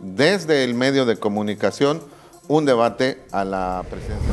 desde el medio de comunicación un debate a la presidencia.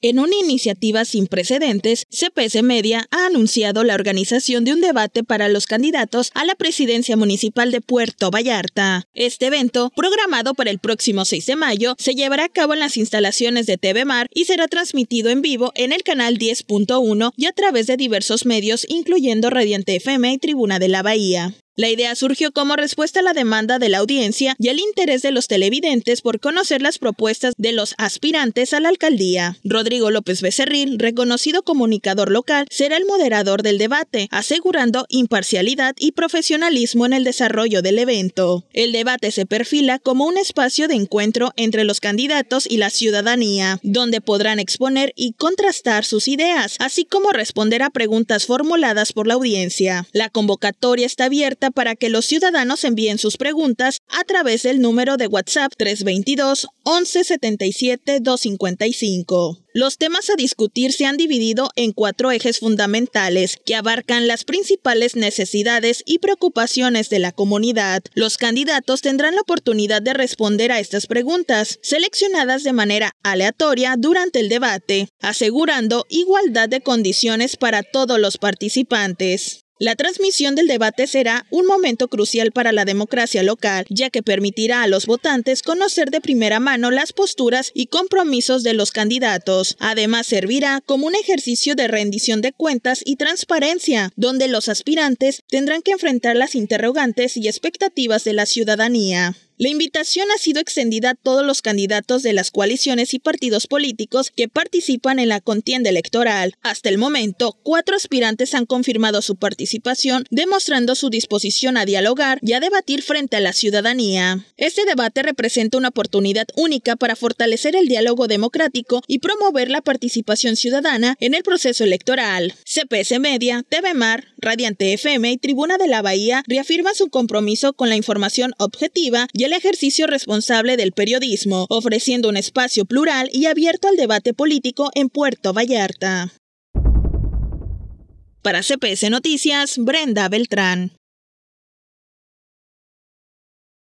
En una iniciativa sin precedentes, CPS Media ha anunciado la organización de un debate para los candidatos a la presidencia municipal de Puerto Vallarta. Este evento, programado para el próximo 6 de mayo, se llevará a cabo en las instalaciones de TV Mar y será transmitido en vivo en el canal 10.1 y a través de diversos medios, incluyendo Radiante FM y Tribuna de la Bahía. La idea surgió como respuesta a la demanda de la audiencia y el interés de los televidentes por conocer las propuestas de los aspirantes a la alcaldía. Rodrigo López Becerril, reconocido comunicador local, será el moderador del debate, asegurando imparcialidad y profesionalismo en el desarrollo del evento. El debate se perfila como un espacio de encuentro entre los candidatos y la ciudadanía, donde podrán exponer y contrastar sus ideas, así como responder a preguntas formuladas por la audiencia. La convocatoria está abierta para que los ciudadanos envíen sus preguntas a través del número de WhatsApp 322 1177 255. Los temas a discutir se han dividido en cuatro ejes fundamentales que abarcan las principales necesidades y preocupaciones de la comunidad. Los candidatos tendrán la oportunidad de responder a estas preguntas, seleccionadas de manera aleatoria durante el debate, asegurando igualdad de condiciones para todos los participantes. La transmisión del debate será un momento crucial para la democracia local, ya que permitirá a los votantes conocer de primera mano las posturas y compromisos de los candidatos. Además, servirá como un ejercicio de rendición de cuentas y transparencia, donde los aspirantes tendrán que enfrentar las interrogantes y expectativas de la ciudadanía. La invitación ha sido extendida a todos los candidatos de las coaliciones y partidos políticos que participan en la contienda electoral. Hasta el momento, cuatro aspirantes han confirmado su participación, demostrando su disposición a dialogar y a debatir frente a la ciudadanía. Este debate representa una oportunidad única para fortalecer el diálogo democrático y promover la participación ciudadana en el proceso electoral. CPS Media, TV Mar, Radiante FM y Tribuna de la Bahía reafirman su compromiso con la información objetiva y el ejercicio responsable del periodismo, ofreciendo un espacio plural y abierto al debate político en Puerto Vallarta. Para CPS Noticias, Brenda Beltrán.